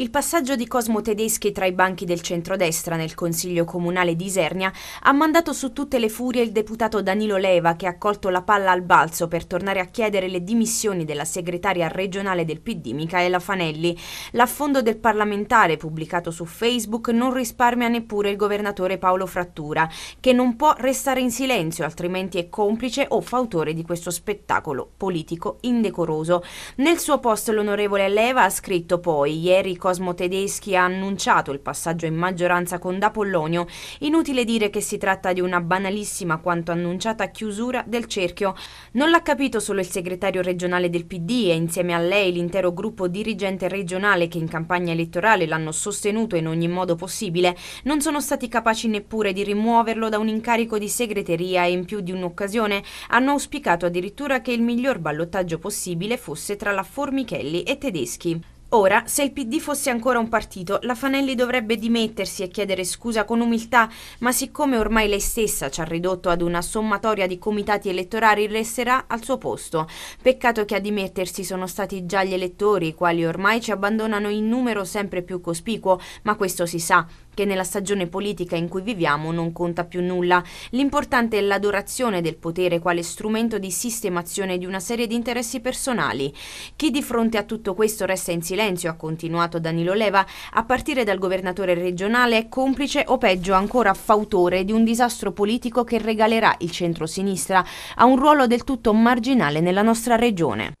Il passaggio di Cosmo Tedeschi tra i banchi del centrodestra nel Consiglio Comunale di Isernia ha mandato su tutte le furie il deputato Danilo Leva che ha colto la palla al balzo per tornare a chiedere le dimissioni della segretaria regionale del PD Micaela Fanelli. L'affondo del parlamentare pubblicato su Facebook non risparmia neppure il governatore Paolo Frattura che non può restare in silenzio altrimenti è complice o fautore di questo spettacolo politico indecoroso. Nel suo post l'onorevole Leva ha scritto poi ieri Cosmo Tedeschi ha annunciato il passaggio in maggioranza con D'Apollonio, inutile dire che si tratta di una banalissima quanto annunciata chiusura del cerchio. Non l'ha capito solo il segretario regionale del PD e insieme a lei l'intero gruppo dirigente regionale che in campagna elettorale l'hanno sostenuto in ogni modo possibile, non sono stati capaci neppure di rimuoverlo da un incarico di segreteria e in più di un'occasione hanno auspicato addirittura che il miglior ballottaggio possibile fosse tra la Formichelli e Tedeschi. Ora, se il PD fosse ancora un partito, la Fanelli dovrebbe dimettersi e chiedere scusa con umiltà, ma siccome ormai lei stessa ci ha ridotto ad una sommatoria di comitati elettorali, resterà al suo posto. Peccato che a dimettersi sono stati già gli elettori, i quali ormai ci abbandonano in numero sempre più cospicuo, ma questo si sa che nella stagione politica in cui viviamo non conta più nulla. L'importante è l'adorazione del potere quale strumento di sistemazione di una serie di interessi personali. Chi di fronte a tutto questo resta in silenzio silenzio, ha continuato Danilo Leva, a partire dal governatore regionale, complice o peggio ancora fautore di un disastro politico che regalerà il centro-sinistra a un ruolo del tutto marginale nella nostra regione.